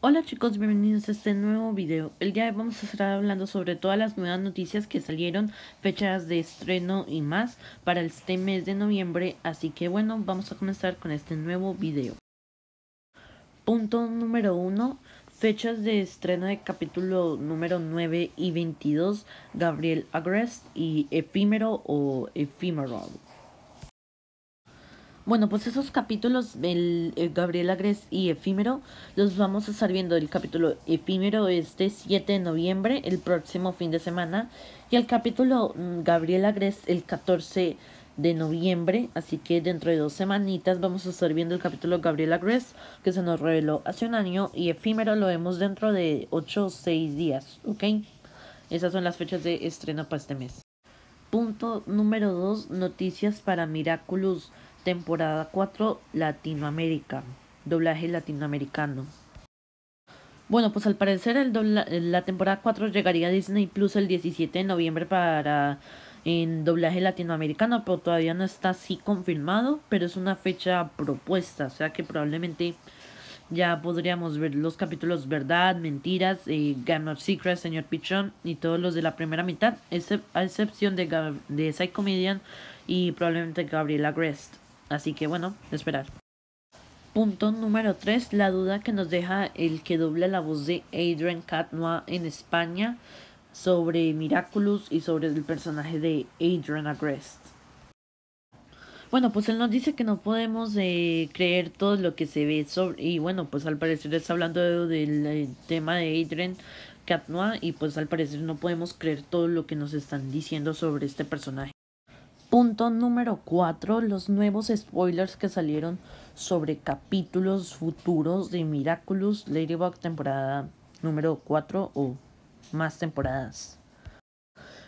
Hola chicos, bienvenidos a este nuevo video. El día de hoy vamos a estar hablando sobre todas las nuevas noticias que salieron, fechas de estreno y más para este mes de noviembre. Así que bueno, vamos a comenzar con este nuevo video. Punto número 1. Fechas de estreno de capítulo número 9 y 22, Gabriel Agrest y Efímero o efímero. Bueno, pues esos capítulos, el, Gabriel Agres y Efímero, los vamos a estar viendo. El capítulo Efímero este 7 de noviembre, el próximo fin de semana. Y el capítulo mm, Gabriela Agres el 14 de noviembre. Así que dentro de dos semanitas vamos a estar viendo el capítulo Gabriel Agres, que se nos reveló hace un año. Y Efímero lo vemos dentro de 8 o 6 días, ¿ok? Esas son las fechas de estreno para este mes. Punto número 2, noticias para Miraculous Temporada 4 Latinoamérica. Doblaje latinoamericano. Bueno, pues al parecer el la temporada 4 llegaría a Disney Plus el 17 de noviembre para en doblaje latinoamericano, pero todavía no está así confirmado, pero es una fecha propuesta, o sea que probablemente ya podríamos ver los capítulos Verdad, Mentiras, eh, Game of Secrets, Señor Pichón y todos los de la primera mitad, a excepción de, de Median y probablemente Gabriela Grest. Así que bueno, esperar. Punto número 3, la duda que nos deja el que dobla la voz de Adrian Catnoa en España sobre Miraculous y sobre el personaje de Adrian Agrest. Bueno, pues él nos dice que no podemos eh, creer todo lo que se ve sobre... Y bueno, pues al parecer está hablando del eh, tema de Adrian Catnoa y pues al parecer no podemos creer todo lo que nos están diciendo sobre este personaje. Punto número 4, los nuevos spoilers que salieron sobre capítulos futuros de Miraculous Ladybug temporada número 4 o más temporadas.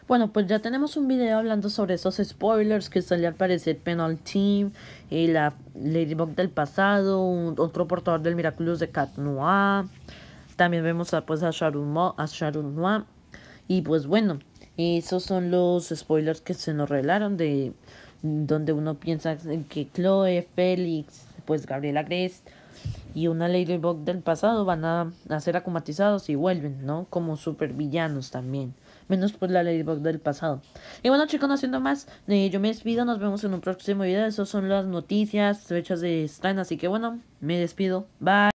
Bueno, pues ya tenemos un video hablando sobre esos spoilers que salió al parecer Penal Team, eh, la Ladybug del pasado, otro portador del Miraculous de Cat Noir. También vemos a, pues, a Noir. Y pues bueno, esos son los spoilers que se nos revelaron de donde uno piensa que Chloe, Félix, pues Gabriela Gris y una Ladybug del pasado van a, ser acomatizados y vuelven, ¿no? Como villanos también. Menos pues la Ladybug del pasado. Y bueno chicos, no haciendo más, eh, yo me despido, nos vemos en un próximo video. Esas son las noticias, fechas de Stan, así que bueno, me despido. Bye.